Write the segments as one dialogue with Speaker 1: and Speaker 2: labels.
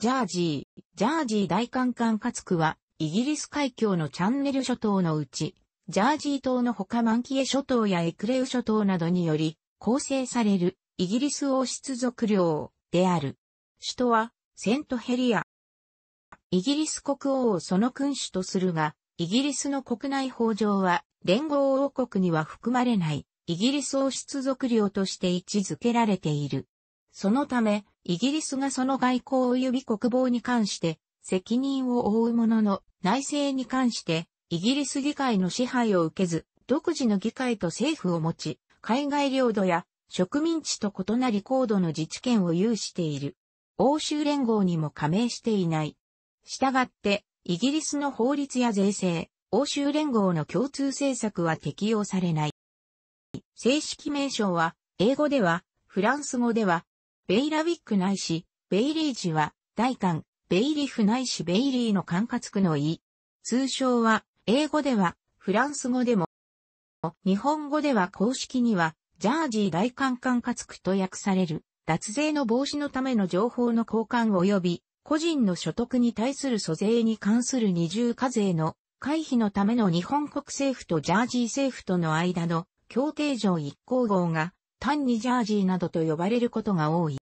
Speaker 1: ジャージー、ジャージー大カかつくは、イギリス海峡のチャンネル諸島のうち、ジャージー島のほかマンキエ諸島やエクレウ諸島などにより、構成される、イギリス王室族領、である。首都は、セントヘリア。イギリス国王をその君主とするが、イギリスの国内法上は、連合王国には含まれない、イギリス王室属領として位置づけられている。そのため、イギリスがその外交及び国防に関して責任を負うものの、内政に関してイギリス議会の支配を受けず、独自の議会と政府を持ち、海外領土や植民地と異なり高度の自治権を有している。欧州連合にも加盟していない。したがって、イギリスの法律や税制、欧州連合の共通政策は適用されない。正式名称は、英語では、フランス語では、ベイラウィックないし、ベイリージは、大官、ベイリフないしベイリーの管轄区の意。通称は、英語では、フランス語でも、日本語では公式には、ジャージー大官管轄区と訳される、脱税の防止のための情報の交換及び、個人の所得に対する租税に関する二重課税の回避のための日本国政府とジャージー政府との間の協定上一行号が単にジャージーなどと呼ばれることが多い。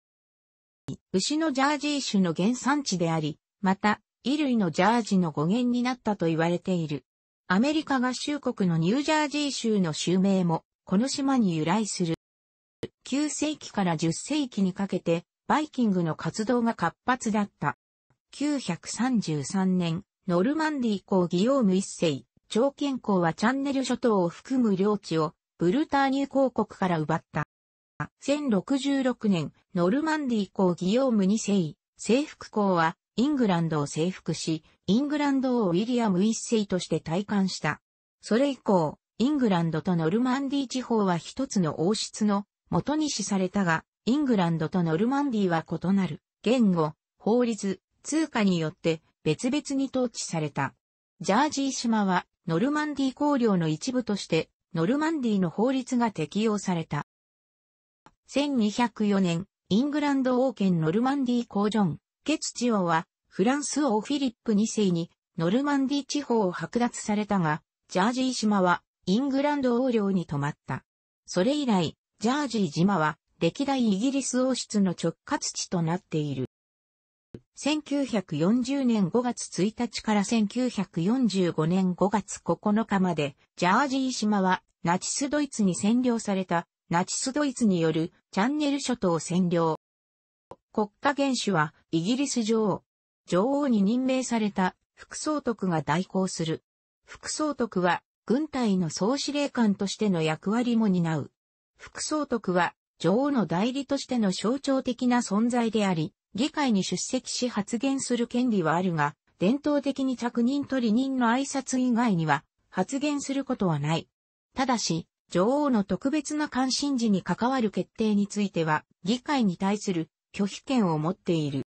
Speaker 1: 牛のジャージー種の原産地であり、また、衣類のジャージの語源になったと言われている。アメリカ合衆国のニュージャージー州の州名も、この島に由来する。9世紀から10世紀にかけて、バイキングの活動が活発だった。933年、ノルマンディー公ギオーム一世、長剣公はチャンネル諸島を含む領地をブルターニュ公国から奪った。1066年、ノルマンディー公ギオーム2世、征服公はイングランドを征服し、イングランド王ウィリアム1世として体感した。それ以降、イングランドとノルマンディー地方は一つの王室の元に死されたが、イングランドとノルマンディーは異なる言語、法律、通貨によって別々に統治された。ジャージー島はノルマンディー公領の一部としてノルマンディの法律が適用された。1204年、イングランド王権ノルマンディ公ジョン、ケツチオは、フランス王フィリップ2世に、ノルマンディ地方を剥奪されたが、ジャージー島は、イングランド王領に泊まった。それ以来、ジャージー島は、歴代イギリス王室の直轄地となっている。1940年5月1日から1945年5月9日まで、ジャージー島は、ナチスドイツに占領された、ナチスドイツによるチャンネル諸島占領。国家元首は、イギリス女王。女王に任命された、副総督が代行する。副総督は、軍隊の総司令官としての役割も担う。副総督は、女王の代理としての象徴的な存在であり、議会に出席し発言する権利はあるが、伝統的に着任と離任の挨拶以外には発言することはない。ただし、女王の特別な関心事に関わる決定については、議会に対する拒否権を持っている。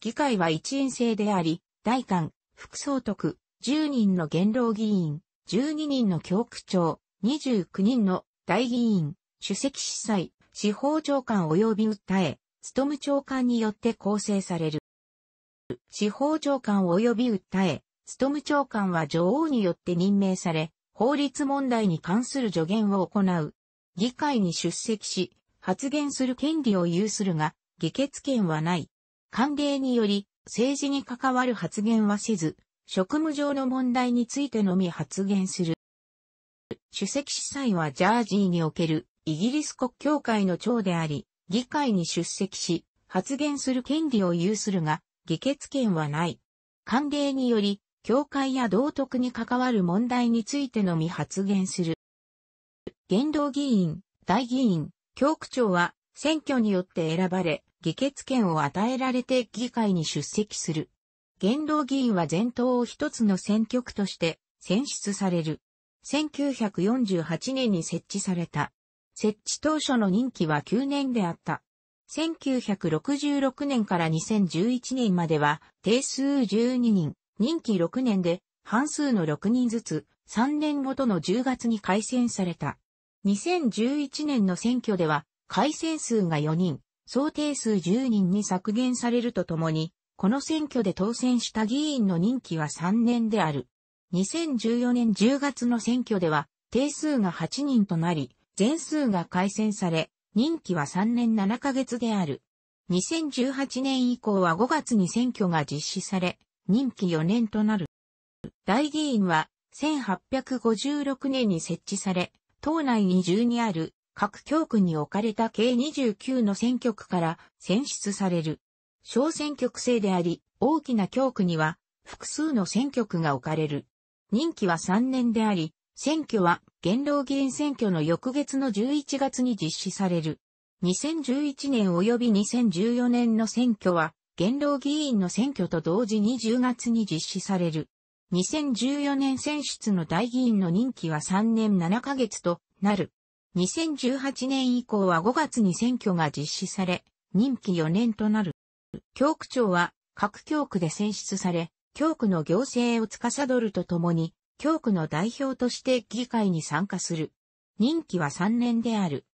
Speaker 1: 議会は一員制であり、大官、副総督、10人の元老議員、12人の教区長、29人の大議員、主席司祭、司法長官及び訴え、ストム長官によって構成される。司法長官及び訴え、ストム長官は女王によって任命され、法律問題に関する助言を行う。議会に出席し、発言する権利を有するが、議決権はない。慣例により、政治に関わる発言はせず、職務上の問題についてのみ発言する。主席司祭はジャージーにおけるイギリス国教会の長であり、議会に出席し、発言する権利を有するが、議決権はない。慣例により、教会や道徳に関わる問題についてのみ発言する。言動議員、大議員、教区長は選挙によって選ばれ、議決権を与えられて議会に出席する。言動議員は全党を一つの選挙区として選出される。1948年に設置された設置当初の任期は9年であった。1966年から2011年までは定数12人、任期6年で半数の6人ずつ3年ごとの10月に改選された。2011年の選挙では改選数が4人、総定数10人に削減されるとともに、この選挙で当選した議員の任期は3年である。2014年10月の選挙では定数が8人となり、全数が改選され、任期は3年7ヶ月である。2018年以降は5月に選挙が実施され、任期4年となる。大議員は1856年に設置され、党内に12ある各教区に置かれた計29の選挙区から選出される。小選挙区制であり、大きな教区には複数の選挙区が置かれる。任期は3年であり、選挙は元老議員選挙の翌月の11月に実施される。2011年及び2014年の選挙は、元老議員の選挙と同時に10月に実施される。2014年選出の大議員の任期は3年7ヶ月となる。2018年以降は5月に選挙が実施され、任期4年となる。教区長は各教区で選出され、教区の行政を司るとともに、教区の代表として議会に参加する。任期は3年である。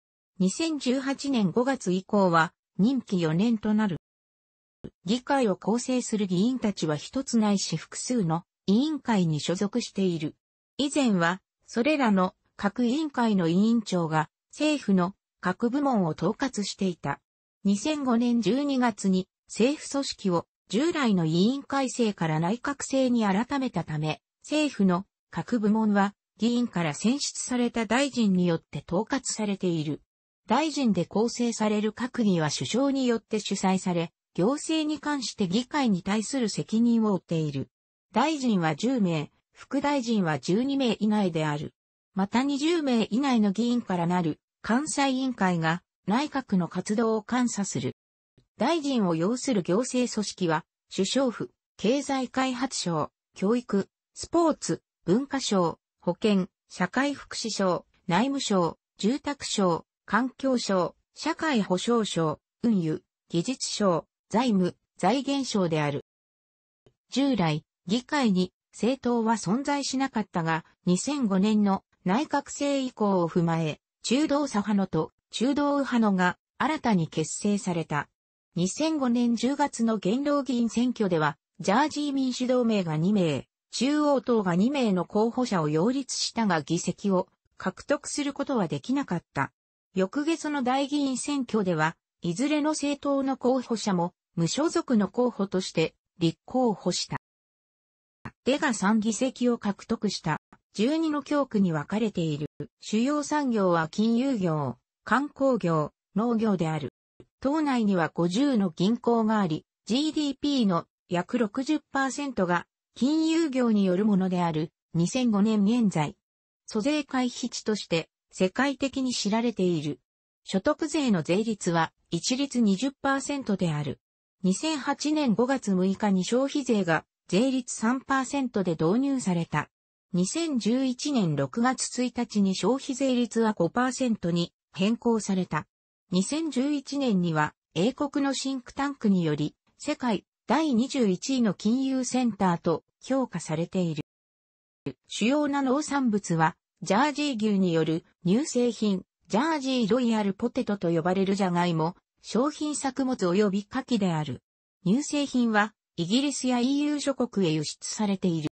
Speaker 1: 2018年5月以降は任期4年となる。議会を構成する議員たちは一つないし複数の委員会に所属している。以前は、それらの各委員会の委員長が政府の各部門を統括していた。2005年12月に政府組織を従来の委員会制から内閣制に改めたため、政府の各部門は議員から選出された大臣によって統括されている。大臣で構成される閣議は首相によって主催され、行政に関して議会に対する責任を負っている。大臣は10名、副大臣は12名以内である。また20名以内の議員からなる関西委員会が内閣の活動を監査する。大臣を要する行政組織は首相府、経済開発省、教育、スポーツ、文化省、保健、社会福祉省、内務省、住宅省、環境省、社会保障省、運輸、技術省、財務、財源省である。従来、議会に政党は存在しなかったが、2005年の内閣制以降を踏まえ、中道左派のと中道右派のが新たに結成された。2005年10月の元老議員選挙では、ジャージー民主同盟が2名、中央党が2名の候補者を擁立したが議席を獲得することはできなかった。翌月の大議員選挙では、いずれの政党の候補者も無所属の候補として立候補した。でが3議席を獲得した。12の教区に分かれている。主要産業は金融業、観光業、農業である。島内には50の銀行があり、GDP の約60%が金融業によるものである2005年現在、租税回避地として世界的に知られている。所得税の税率は一律20%である。2008年5月6日に消費税が税率3%で導入された。2011年6月1日に消費税率は5%に変更された。2011年には英国のシンクタンクにより世界第21位の金融センターと評価されている。主要な農産物は、ジャージー牛による乳製品、ジャージーロイヤルポテトと呼ばれるジャガイモ、商品作物及び牡蠣である。乳製品は、イギリスや EU 諸国へ輸出されている。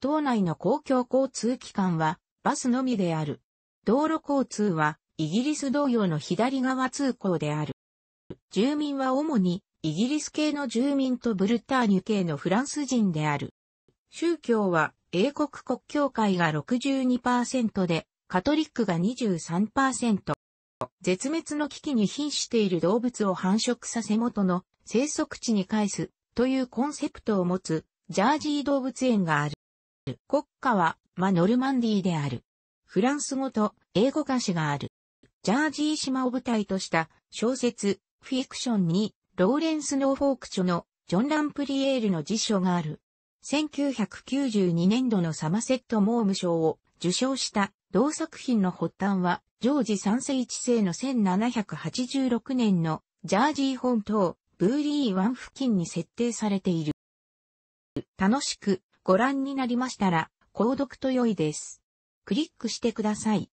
Speaker 1: 島内の公共交通機関は、バスのみである。道路交通は、イギリス同様の左側通行である。住民は主にイギリス系の住民とブルターニュ系のフランス人である。宗教は英国国教会が62%で、カトリックが23%。絶滅の危機に瀕している動物を繁殖させ元の生息地に返すというコンセプトを持つジャージー動物園がある。国家はマ・ノルマンディーである。フランス語と英語歌詞がある。ジャージー島を舞台とした小説、フィクションにローレンス・ノーフォーク著のジョン・ランプリエールの辞書がある。1992年度のサマセット・モーム賞を受賞した同作品の発端は、ジョージ三世一世の1786年のジャージー本島、ブーリー湾付近に設定されている。楽しくご覧になりましたら、購読と良いです。クリックしてください。